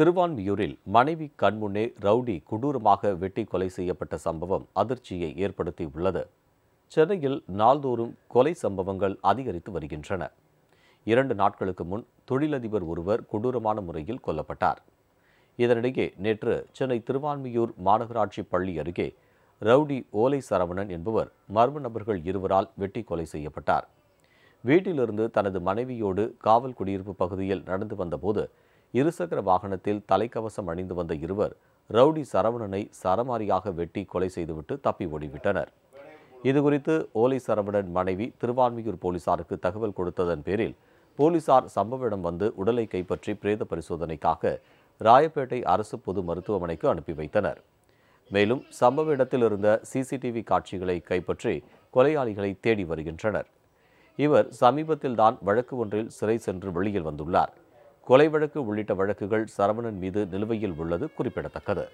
திருவான்மியூரில் மனைவி கண்முன்னே ரவுடி கொடூரமாக வெட்டி கொலை செய்யப்பட்ட சம்பவம் அதிர்ச்சியை ஏற்படுத்தியுள்ளது சென்னையில் நாள்தோறும் கொலை சம்பவங்கள் அதிகரித்து வருகின்றன இரண்டு நாட்களுக்கு முன் தொழிலதிபர் ஒருவர் கொடூரமான முறையில் கொல்லப்பட்டார் இதனிடையே நேற்று சென்னை திருவான்மியூர் மாநகராட்சி பள்ளி அருகே ரவுடி ஓலை சரவணன் என்பவர் மர்ம நபர்கள் இருவரால் வெட்டி கொலை செய்யப்பட்டார் வீட்டிலிருந்து தனது மனைவியோடு காவல் குடியிருப்பு பகுதியில் நடந்து வந்தபோது இருசக்கர வாகனத்தில் தலைக்கவசம் அணிந்து வந்த இருவர் ரவுடி சரவணனை சரமாரியாக வெட்டி கொலை செய்துவிட்டு தப்பி ஓடிவிட்டனர் இதுகுறித்து ஓலை சரவணன் மனைவி திருவான்மியூர் போலீசாருக்கு தகவல் கொடுத்ததன் பேரில் போலீசார் சம்பவ இடம் வந்து உடலை கைப்பற்றி பிரேத பரிசோதனைக்காக ராயப்பேட்டை அரசு பொது மருத்துவமனைக்கு அனுப்பி வைத்தனர் மேலும் சம்பவ இடத்தில் இருந்த சிசிடிவி காட்சிகளை கைப்பற்றி கொலையாளிகளை தேடி வருகின்றனர் இவர் சமீபத்தில்தான் வழக்கு ஒன்றில் சிறை சென்று வெளியில் வந்துள்ளார் கொலை வழக்கு உள்ளிட்ட வழக்குகள் சரவணன் மீது நிலுவையில் உள்ளது குறிப்பிடத்தக்கது